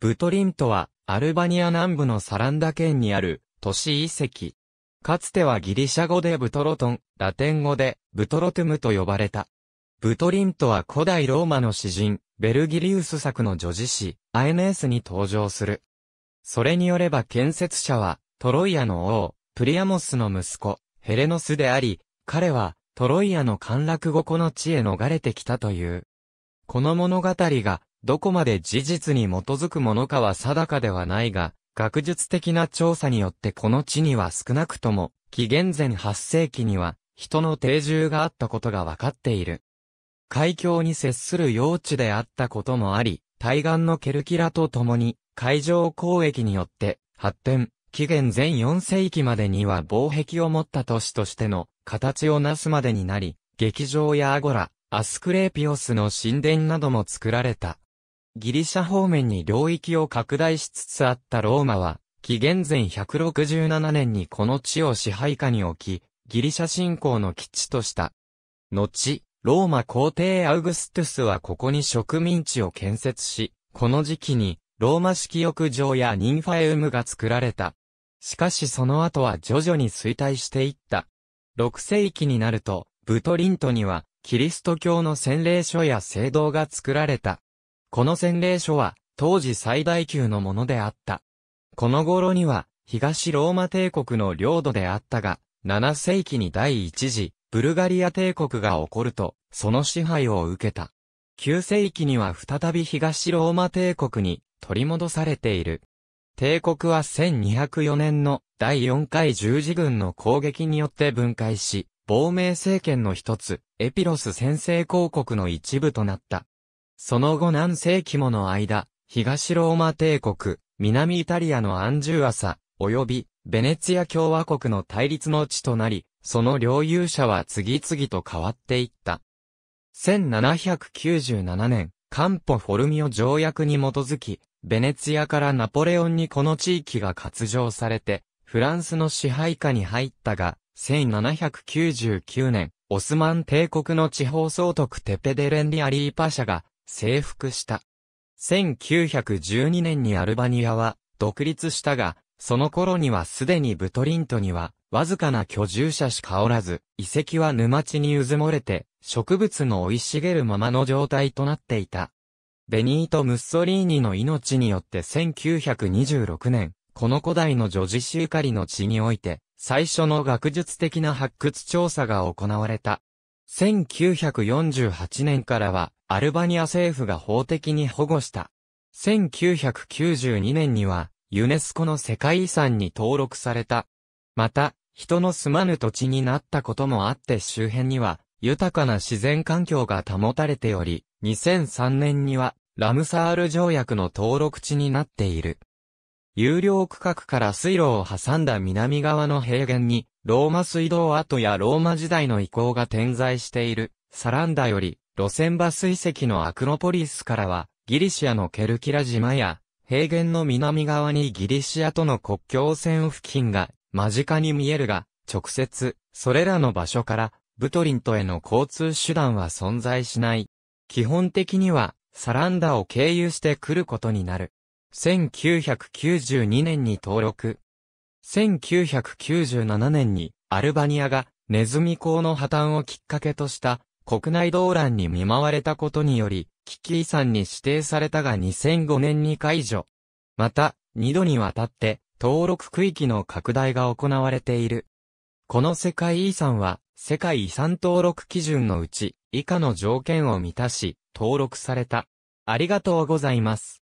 ブトリントは、アルバニア南部のサランダ県にある、都市遺跡。かつてはギリシャ語でブトロトン、ラテン語で、ブトロトゥムと呼ばれた。ブトリントは古代ローマの詩人、ベルギリウス作の女子詩、アエネースに登場する。それによれば建設者は、トロイアの王、プリアモスの息子、ヘレノスであり、彼は、トロイアの陥落後この地へ逃れてきたという。この物語が、どこまで事実に基づくものかは定かではないが、学術的な調査によってこの地には少なくとも、紀元前8世紀には、人の定住があったことが分かっている。海峡に接する用地であったこともあり、対岸のケルキラと共に、海上交易によって、発展、紀元前4世紀までには防壁を持った都市としての、形を成すまでになり、劇場やアゴラ、アスクレーピオスの神殿なども作られた。ギリシャ方面に領域を拡大しつつあったローマは、紀元前167年にこの地を支配下に置き、ギリシャ侵攻の基地とした。後、ローマ皇帝アウグストゥスはここに植民地を建設し、この時期にローマ式浴場やニンファエウムが作られた。しかしその後は徐々に衰退していった。6世紀になると、ブトリントには、キリスト教の洗礼書や聖堂が作られた。この洗礼書は、当時最大級のものであった。この頃には、東ローマ帝国の領土であったが、7世紀に第一次、ブルガリア帝国が起こると、その支配を受けた。9世紀には再び東ローマ帝国に取り戻されている。帝国は1204年の第4回十字軍の攻撃によって分解し、亡命政権の一つ、エピロス先制公国の一部となった。その後何世紀もの間、東ローマ帝国、南イタリアのアンジュアサ、及び、ベネツィア共和国の対立の地となり、その領有者は次々と変わっていった。1797年、カンポフォルミオ条約に基づき、ベネツィアからナポレオンにこの地域が割譲されて、フランスの支配下に入ったが、1799年、オスマン帝国の地方総督テペデレンリアリーパ社が征服した。1912年にアルバニアは独立したが、その頃にはすでにブトリントにはわずかな居住者しかおらず、遺跡は沼地にうずもれて、植物の生い茂るままの状態となっていた。ベニート・ムッソリーニの命によって1926年、この古代の女児シューカリの地において、最初の学術的な発掘調査が行われた。1948年からは、アルバニア政府が法的に保護した。1992年には、ユネスコの世界遺産に登録された。また、人の住まぬ土地になったこともあって周辺には、豊かな自然環境が保たれており、2003年には、ラムサール条約の登録地になっている。有料区画から水路を挟んだ南側の平原に、ローマ水道跡やローマ時代の遺構が点在している、サランダより、路線バス遺跡のアクロポリスからは、ギリシアのケルキラ島や、平原の南側にギリシアとの国境線付近が、間近に見えるが、直接、それらの場所から、ブトリントへの交通手段は存在しない。基本的には、サランダを経由して来ることになる。1992年に登録。1997年にアルバニアがネズミ港の破綻をきっかけとした国内動乱に見舞われたことにより、危機遺産に指定されたが2005年に解除。また、2度にわたって登録区域の拡大が行われている。この世界遺産は、世界遺産登録基準のうち、以下の条件を満たし、登録された。ありがとうございます。